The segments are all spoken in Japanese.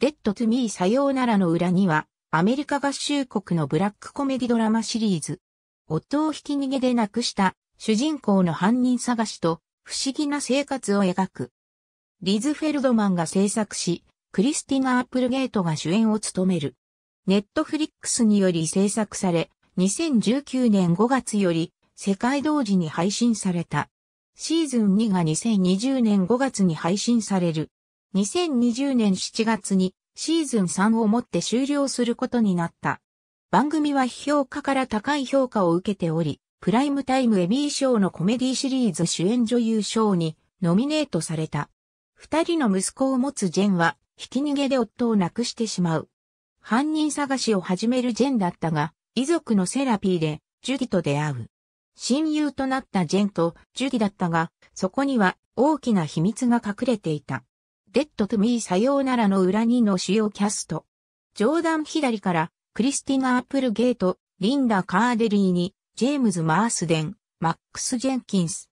デッド・トゥ・ミー・さようならの裏には、アメリカ合衆国のブラックコメディドラマシリーズ。夫をひき逃げで亡くした主人公の犯人探しと不思議な生活を描く。リズ・フェルドマンが制作し、クリスティナ・アップルゲートが主演を務める。ネットフリックスにより制作され、2019年5月より世界同時に配信された。シーズン2が2020年5月に配信される。2020年7月にシーズン3をもって終了することになった。番組は批評家から高い評価を受けており、プライムタイムエミー賞のコメディシリーズ主演女優賞にノミネートされた。二人の息子を持つジェンは、ひき逃げで夫を亡くしてしまう。犯人探しを始めるジェンだったが、遺族のセラピーで、ジュディと出会う。親友となったジェンとジュディだったが、そこには大きな秘密が隠れていた。デッドトゥミーさようならの裏にの主要キャスト。ジョーダン左から、クリスティナ・アップルゲート、リンダ・カーデリーに、ジェームズ・マースデン、マックス・ジェンキンス。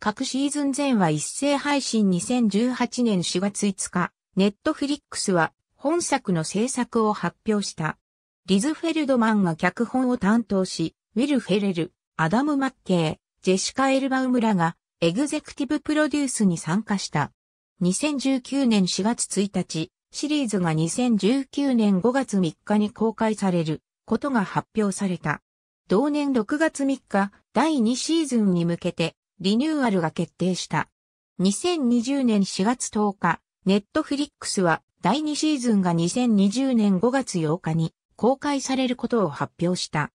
各シーズン前は一斉配信2018年4月5日、ネットフリックスは本作の制作を発表した。リズ・フェルドマンが脚本を担当し、ウィル・フェレル、アダム・マッケー、ジェシカ・エルバウムらがエグゼクティブプロデュースに参加した。2019年4月1日、シリーズが2019年5月3日に公開されることが発表された。同年6月3日、第2シーズンに向けてリニューアルが決定した。2020年4月10日、ネットフリックスは第2シーズンが2020年5月8日に公開されることを発表した。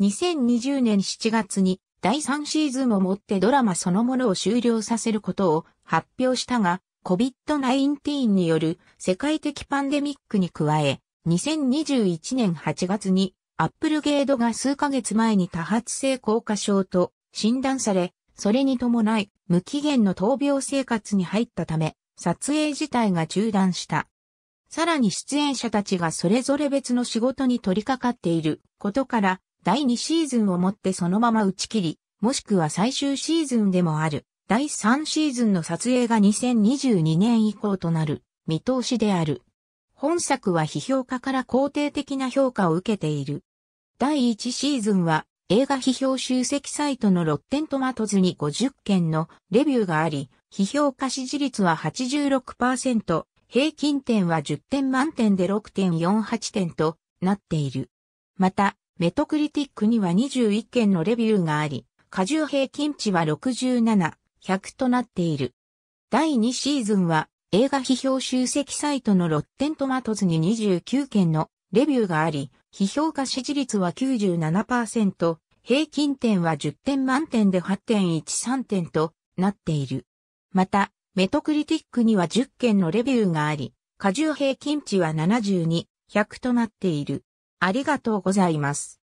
2020年7月に第3シーズンをもってドラマそのものを終了させることを発表したが、COVID-19 による世界的パンデミックに加え、2021年8月にアップルゲードが数ヶ月前に多発性硬化症と診断され、それに伴い無期限の闘病生活に入ったため、撮影自体が中断した。さらに出演者たちがそれぞれ別の仕事に取り掛かっていることから、第2シーズンをもってそのまま打ち切り、もしくは最終シーズンでもある、第3シーズンの撮影が2022年以降となる、見通しである。本作は批評家から肯定的な評価を受けている。第1シーズンは映画批評集積サイトのロッテントマトズに50件のレビューがあり、批評家支持率は86%、平均点は10点満点で6.48点となっている。また、メトクリティックには21件のレビューがあり、過重平均値は67、100となっている。第2シーズンは映画批評集積サイトのロッテントマトズに29件のレビューがあり、批評化支持率は97%、平均点は10点満点で8.13点となっている。また、メトクリティックには10件のレビューがあり、過重平均値は72、100となっている。ありがとうございます。